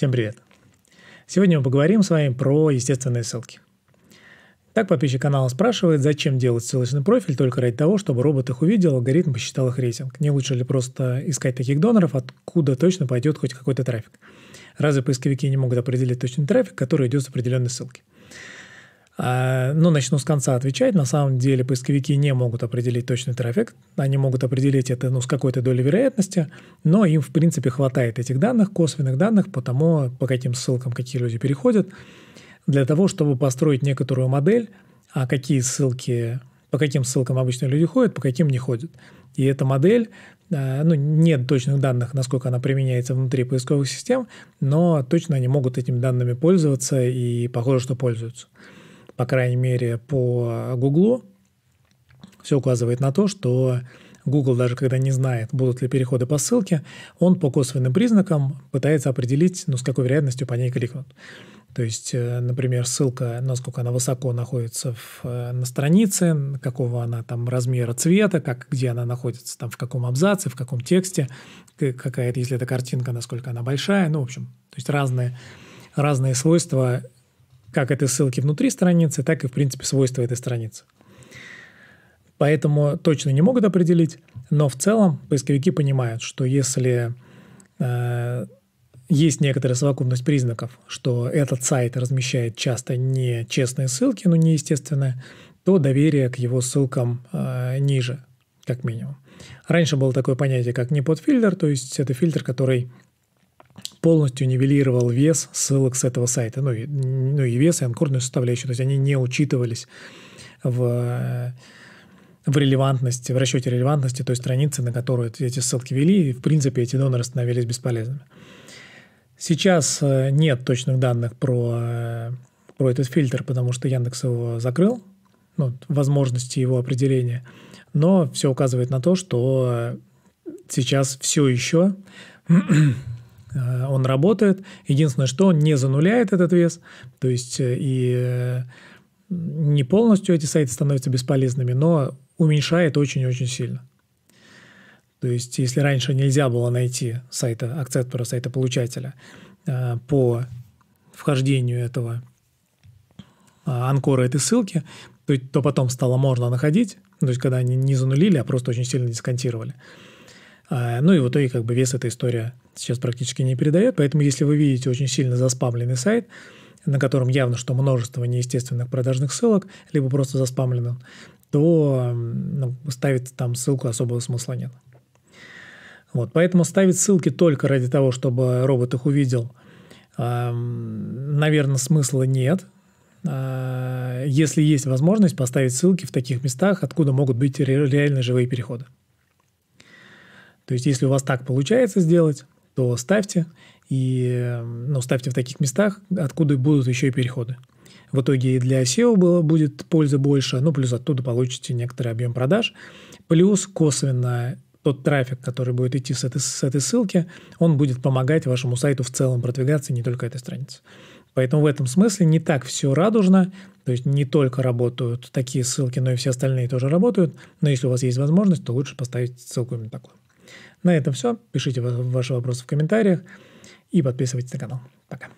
Всем привет! Сегодня мы поговорим с вами про естественные ссылки. Так подписчик канала спрашивает, зачем делать ссылочный профиль только ради того, чтобы робот их увидел, алгоритм посчитал их рейтинг. Не лучше ли просто искать таких доноров, откуда точно пойдет хоть какой-то трафик? Разве поисковики не могут определить точный трафик, который идет с определенной ссылки? А, ну, начну с конца отвечать. На самом деле поисковики не могут определить точный трафик. Они могут определить это ну, с какой-то долей вероятности, но им, в принципе, хватает этих данных, косвенных данных по тому, по каким ссылкам какие люди переходят, для того, чтобы построить некоторую модель, а какие ссылки, по каким ссылкам обычно люди ходят, по каким не ходят. И эта модель э, ну, нет точных данных, насколько она применяется внутри поисковых систем, но точно они могут этими данными пользоваться и похоже, что пользуются по крайней мере, по Гуглу, все указывает на то, что Google, даже когда не знает, будут ли переходы по ссылке, он по косвенным признакам пытается определить, ну, с какой вероятностью по ней кликнут. То есть, э, например, ссылка, насколько она высоко находится в, э, на странице, какого она там размера цвета, как, где она находится, там, в каком абзаце, в каком тексте, какая-то, если это картинка, насколько она большая, ну, в общем, то есть разные, разные свойства как этой ссылки внутри страницы, так и, в принципе, свойства этой страницы. Поэтому точно не могут определить, но в целом поисковики понимают, что если э, есть некоторая совокупность признаков, что этот сайт размещает часто нечестные ссылки, но ну, неестественные, то доверие к его ссылкам э, ниже, как минимум. Раньше было такое понятие, как неподфильтр, то есть это фильтр, который полностью нивелировал вес ссылок с этого сайта, ну и, ну и вес, и анкорную составляющую, то есть они не учитывались в, в релевантности, в расчете релевантности той страницы, на которую эти ссылки вели, и, в принципе, эти доноры становились бесполезными. Сейчас э, нет точных данных про, э, про этот фильтр, потому что Яндекс его закрыл, ну, возможности его определения, но все указывает на то, что э, сейчас все еще Э, он работает. Единственное, что он не зануляет этот вес, то есть э, и э, не полностью эти сайты становятся бесполезными, но уменьшает очень-очень сильно. То есть, если раньше нельзя было найти сайта акцептора, сайта получателя по вхождению этого анкора этой ссылки, то, то потом стало можно находить, то есть когда они не занулили, а просто очень сильно дисконтировали. Э, ну и в итоге как бы вес эта история сейчас практически не передает. Поэтому если вы видите очень сильно заспамленный сайт, на котором явно что множество неестественных продажных ссылок, либо просто заспамлено, то ну, ставить там ссылку особого смысла нет. Вот, поэтому ставить ссылки только ради того, чтобы робот их увидел, эм, наверное, смысла нет. Э, если есть возможность поставить ссылки в таких местах, откуда могут быть реально живые переходы. То есть, если у вас так получается сделать, то ставьте, и ну, ставьте в таких местах, откуда будут еще и переходы. В итоге и для SEO было, будет польза больше, ну, плюс оттуда получите некоторый объем продаж, плюс косвенно тот трафик, который будет идти с этой, с этой ссылки, он будет помогать вашему сайту в целом продвигаться, не только этой странице. Поэтому в этом смысле не так все радужно, то есть не только работают такие ссылки, но и все остальные тоже работают, но если у вас есть возможность, то лучше поставить ссылку именно такую. На этом все. Пишите ваши вопросы в комментариях и подписывайтесь на канал. Пока.